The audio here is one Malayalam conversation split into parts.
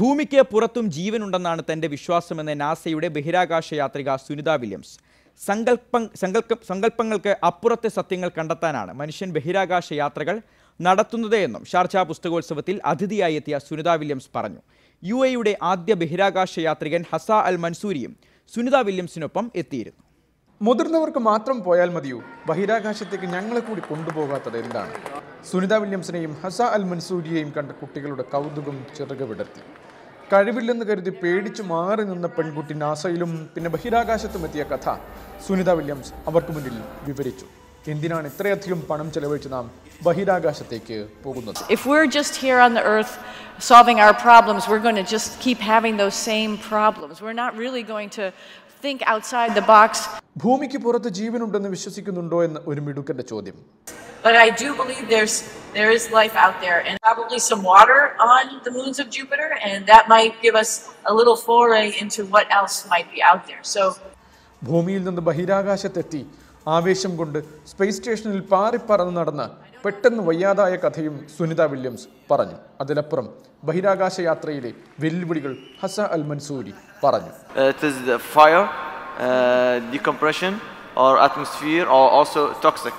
ഭൂമിക്ക് പുറത്തും ജീവനുണ്ടെന്നാണ് തന്റെ വിശ്വാസമെന്ന് നാസയുടെ ബഹിരാകാശ യാത്രിക സുനിത വില്യംസ് സങ്കല്പം സങ്കല്പ സങ്കല്പങ്ങൾക്ക് അപ്പുറത്തെ സത്യങ്ങൾ കണ്ടെത്താനാണ് മനുഷ്യൻ ബഹിരാകാശ യാത്രകൾ നടത്തുന്നത് എന്നും ഷാർജ പുസ്തകോത്സവത്തിൽ അതിഥിയായി എത്തിയ സുനിത വില്യംസ് പറഞ്ഞു യു എയുടെ ആദ്യ ബഹിരാകാശ യാത്രികൻ ഹസ അൽ മൻസൂരിയും സുനിത വില്യംസിനൊപ്പം എത്തിയിരുന്നു മുതിർന്നവർക്ക് മാത്രം പോയാൽ മതിയോ ബഹിരാകാശത്തേക്ക് ഞങ്ങളെ കൂടി കൊണ്ടുപോകാത്തത് എന്താണ് സുനിത വില്യംസിനെയും ഹസ അൽ മൻസൂരിയെയും കണ്ട കുട്ടികളുടെ കൗതുകം ചിറക് വിടർത്തി കഴിവില്ലെന്ന് കരുതി പേടിച്ചു മാറി നിന്ന പെൺകുട്ടി നാസയിലും പിന്നെ ബഹിരാകാശത്തും എത്തിയ കഥ സുനിത വില്യംസ് അവർക്ക് മുന്നിൽ വിവരിച്ചു എന്തിനാണ് ഇത്രയധികം പണം ചെലവഴിച്ച് നാം ബഹിരാകാശത്തേക്ക് പോകുന്നത് if we're just here on the earth solving our problems we're going to just keep having those same problems we're not really going to think outside the box ഭൂമിക്ക് പുറത്ത് ജീവനുണ്ടെന്ന് വിശ്വസിക്കുന്നുണ്ടോ എന്ന് ഒരു മിടുക്കന്റെ ചോദ്യം But I do believe there's there is life out there and probably some water on the moons of Jupiter and that might give us a little foray into what else might be out there. So ഭൂമിയിൽ നിന്ന് ബഹിരാകാശത്തെത്തി ആവേശം കൊണ്ട് സ്പേസ് സ്റ്റേഷനിൽ പാറിപ്പറന്ന് നടന്ന് പെട്ടെന്ന് വയ്യാതായ കഥയും സുനിത വില്യംസ് പറഞ്ഞു അതിലപ്പുറം ബഹിരാകാശ യാത്രയിലെ വെല്ലുവിളികൾ ഹസ അൽ മൻസൂരി പറഞ്ഞു uh, Uh, decompression or atmosphere or also toxic.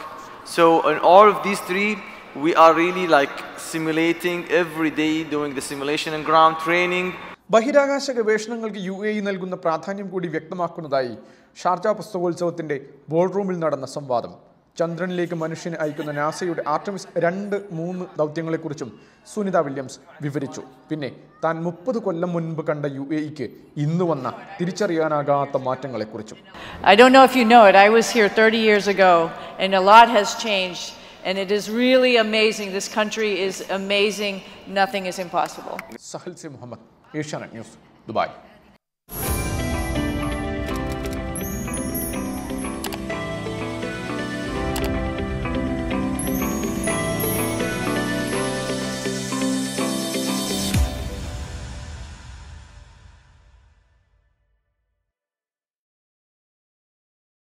So in all of these three, we are really like simulating every day, doing the simulation and ground training. ബഹിരാകാശ ഗവേഷണങ്ങൾക്ക് യു എ ഇ ചന്ദ്രനിലേക്ക് മനുഷ്യനെ അയക്കുന്ന നാസയുടെ ആർട്ടമിസ് രണ്ട് മൂന്ന് ദൗത്യങ്ങളെക്കുറിച്ചും സുനിത വില്യംസ് വിവരിച്ചു പിന്നെ താൻ മുപ്പത് കൊല്ലം മുൻപ് കണ്ട യു എക്ക് ഇന്ന് വന്ന തിരിച്ചറിയാനാകാത്ത മാറ്റങ്ങളെക്കുറിച്ചും I do know if you know it I was here 30 years ago and a lot has changed And it is really amazing. This country is amazing. Nothing is impossible. Sahil C. Muhammad, Asianet News, Dubai.